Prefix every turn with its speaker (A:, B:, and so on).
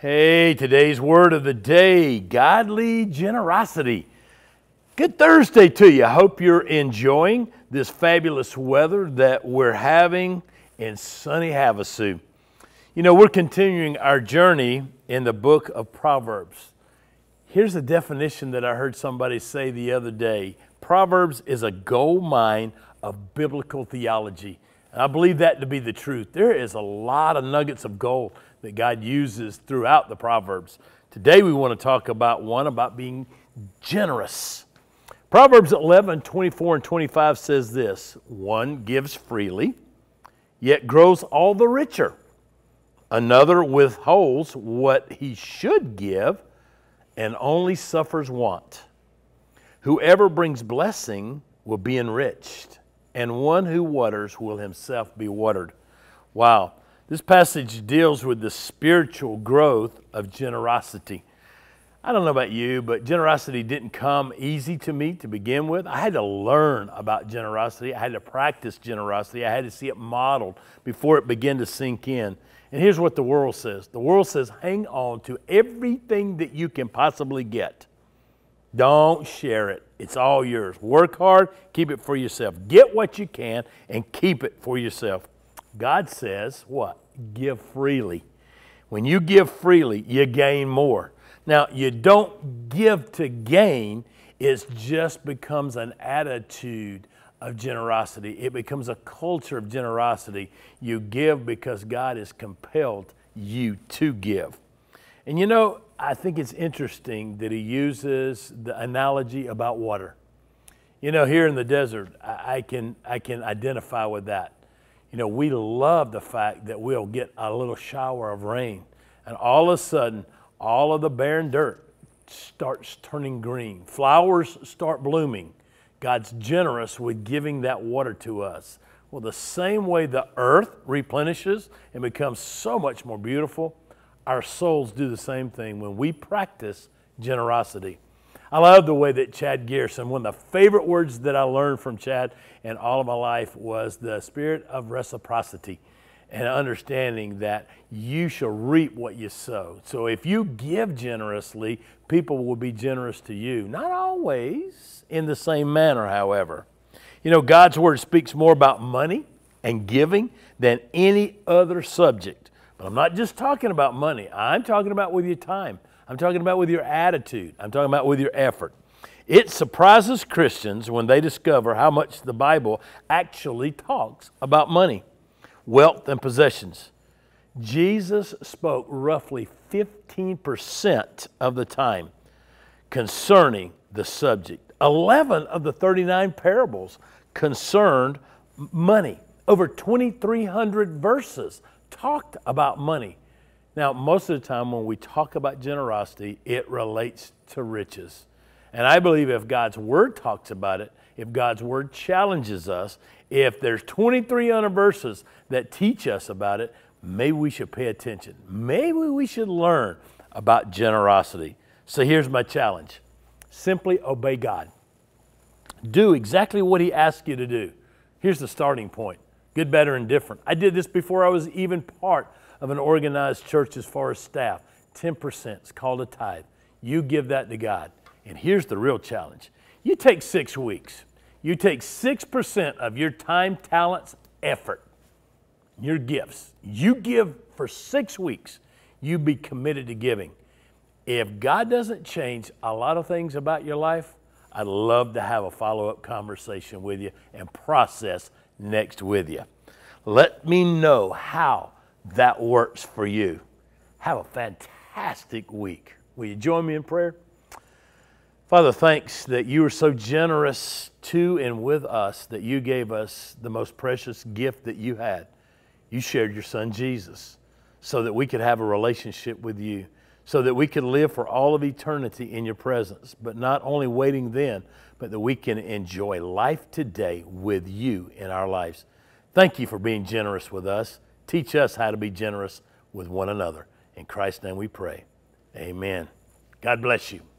A: Hey, today's word of the day godly generosity. Good Thursday to you. I hope you're enjoying this fabulous weather that we're having in sunny Havasu. You know, we're continuing our journey in the book of Proverbs. Here's a definition that I heard somebody say the other day Proverbs is a gold mine of biblical theology. And I believe that to be the truth. There is a lot of nuggets of gold that God uses throughout the Proverbs. Today we want to talk about one about being generous. Proverbs 11, 24, and 25 says this One gives freely, yet grows all the richer. Another withholds what he should give and only suffers want. Whoever brings blessing will be enriched and one who waters will himself be watered. Wow. This passage deals with the spiritual growth of generosity. I don't know about you, but generosity didn't come easy to me to begin with. I had to learn about generosity. I had to practice generosity. I had to see it modeled before it began to sink in. And here's what the world says the world says, hang on to everything that you can possibly get, don't share it. It's all yours. Work hard, keep it for yourself. Get what you can and keep it for yourself. God says, what? Give freely. When you give freely, you gain more. Now, you don't give to gain, it just becomes an attitude of generosity. It becomes a culture of generosity. You give because God has compelled you to give. And you know, I think it's interesting that he uses the analogy about water. You know, here in the desert, I, I can I can identify with that. You know, we love the fact that we'll get a little shower of rain, and all of a sudden, all of the barren dirt starts turning green. Flowers start blooming. God's generous with giving that water to us. Well, the same way the earth replenishes and becomes so much more beautiful, our souls do the same thing when we practice generosity. I love the way that Chad Gearson, one of the favorite words that I learned from Chad in all of my life was the spirit of reciprocity and understanding that you shall reap what you sow. So if you give generously, people will be generous to you. Not always in the same manner, however. You know, God's word speaks more about money and giving than any other subject. But I'm not just talking about money. I'm talking about with your time. I'm talking about with your attitude. I'm talking about with your effort. It surprises Christians when they discover how much the Bible actually talks about money, wealth, and possessions. Jesus spoke roughly 15% of the time concerning the subject. 11 of the 39 parables concerned money, over 2,300 verses talked about money. Now, most of the time when we talk about generosity, it relates to riches. And I believe if God's word talks about it, if God's word challenges us, if there's 2,300 verses that teach us about it, maybe we should pay attention. Maybe we should learn about generosity. So here's my challenge simply obey God. Do exactly what He asks you to do. Here's the starting point good, better, and different. I did this before I was even part of an organized church as far as staff. 10% is called a tithe. You give that to God. And here's the real challenge you take six weeks, you take 6% of your time, talents, effort, your gifts. You give for six weeks, you be committed to giving. If God doesn't change a lot of things about your life, I'd love to have a follow up conversation with you and process next with you. Let me know how that works for you. Have a fantastic week. Will you join me in prayer? Father, thanks that you are so generous to and with us that you gave us the most precious gift that you had. You shared your son Jesus so that we could have a relationship with you so that we can live for all of eternity in your presence, but not only waiting then, but that we can enjoy life today with you in our lives. Thank you for being generous with us. Teach us how to be generous with one another. In Christ's name we pray. Amen. God bless you.